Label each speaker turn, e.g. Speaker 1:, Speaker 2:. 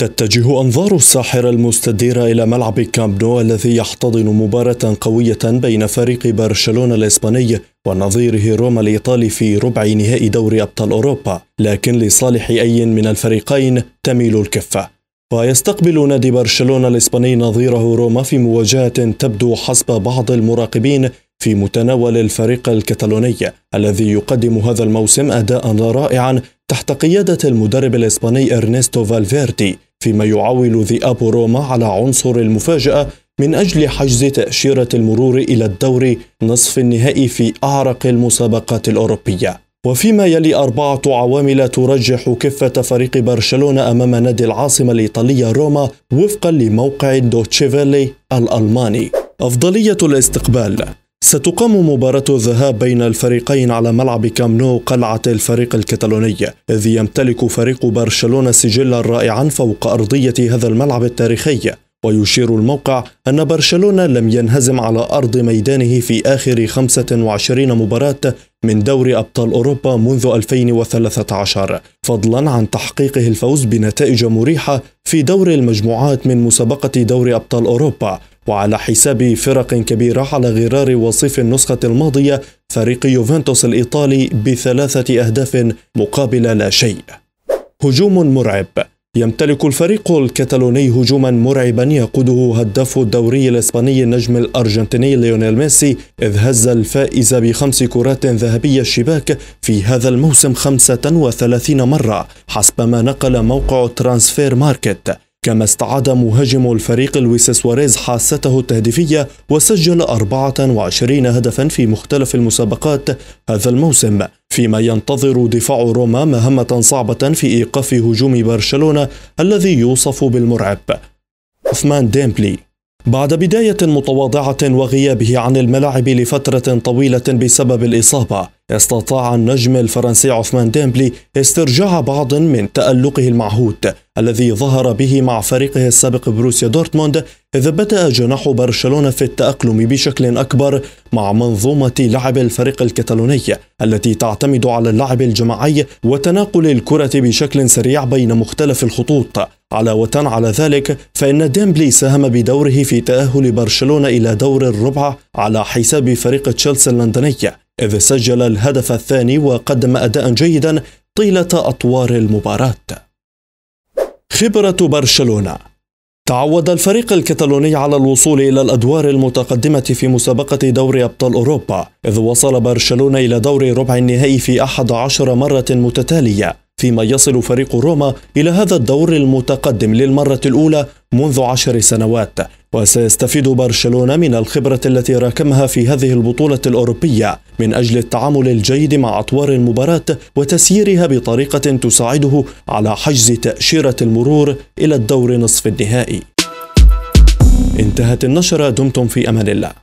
Speaker 1: تتجه أنظار الساحرة المستديرة إلى ملعب كامب نو الذي يحتضن مباراة قوية بين فريق برشلونة الإسباني ونظيره روما الإيطالي في ربع نهائي دوري أبطال أوروبا لكن لصالح أي من الفريقين تميل الكفة ويستقبل نادي برشلونة الإسباني نظيره روما في مواجهة تبدو حسب بعض المراقبين في متناول الفريق الكتالوني الذي يقدم هذا الموسم أداء رائعا تحت قيادة المدرب الإسباني إرنستو فالفيردي فيما يعول ذئاب روما على عنصر المفاجأة من أجل حجز تأشيرة المرور إلى الدور نصف النهائي في أعرق المسابقات الأوروبية وفيما يلي أربعة عوامل ترجح كفة فريق برشلونة أمام نادي العاصمة الإيطالية روما وفقا لموقع دوتشيفيلي الألماني أفضلية الاستقبال ستقام مباراة الذهاب بين الفريقين على ملعب كامنو قلعة الفريق الكتالوني إذ يمتلك فريق برشلونة سجلا رائعا فوق أرضية هذا الملعب التاريخي ويشير الموقع أن برشلونة لم ينهزم على أرض ميدانه في آخر 25 مباراة من دوري أبطال أوروبا منذ 2013 فضلا عن تحقيقه الفوز بنتائج مريحة في دور المجموعات من مسابقة دوري أبطال أوروبا وعلى حساب فرق كبيرة على غرار وصيف النسخة الماضية فريق يوفنتوس الإيطالي بثلاثة أهداف مقابل لا شيء هجوم مرعب يمتلك الفريق الكتالوني هجوما مرعبا يقوده هداف الدوري الاسباني النجم الارجنتيني ليونيل ميسي اذ هز الفائز بخمس كرات ذهبيه الشباك في هذا الموسم 35 مره حسب ما نقل موقع ترانسفير ماركت كما استعاد مهاجم الفريق لويس سواريز حاسته التهديفية وسجل 24 هدفا في مختلف المسابقات هذا الموسم فيما ينتظر دفاع روما مهمة صعبة في إيقاف هجوم برشلونة الذي يوصف بالمرعب عثمان ديمبلي بعد بداية متواضعة وغيابه عن الملاعب لفترة طويلة بسبب الإصابة استطاع النجم الفرنسي عثمان ديمبلي استرجاع بعض من تألقه المعهود الذي ظهر به مع فريقه السابق بروسيا دورتموند إذ بدأ جناح برشلونة في التأقلم بشكل أكبر مع منظومة لعب الفريق الكتالوني التي تعتمد على اللعب الجماعي وتناقل الكرة بشكل سريع بين مختلف الخطوط علاوة على ذلك فإن ديمبلي ساهم بدوره في تأهل برشلونة إلى دور الربع على حساب فريق تشيلسي اللندني إذ سجل الهدف الثاني وقدم أداء جيدا طيلة أطوار المباراة خبرة برشلونة تعود الفريق الكتالوني على الوصول إلى الأدوار المتقدمة في مسابقة دوري أبطال أوروبا إذ وصل برشلونة إلى دور ربع النهائي في أحد عشر مرة متتالية فيما يصل فريق روما إلى هذا الدور المتقدم للمرة الأولى منذ عشر سنوات وسيستفيد برشلونة من الخبرة التي راكمها في هذه البطولة الأوروبية من أجل التعامل الجيد مع أطوار المباراة وتسييرها بطريقة تساعده على حجز تأشيرة المرور إلى الدور نصف النهائي انتهت النشرة دمتم في أمان الله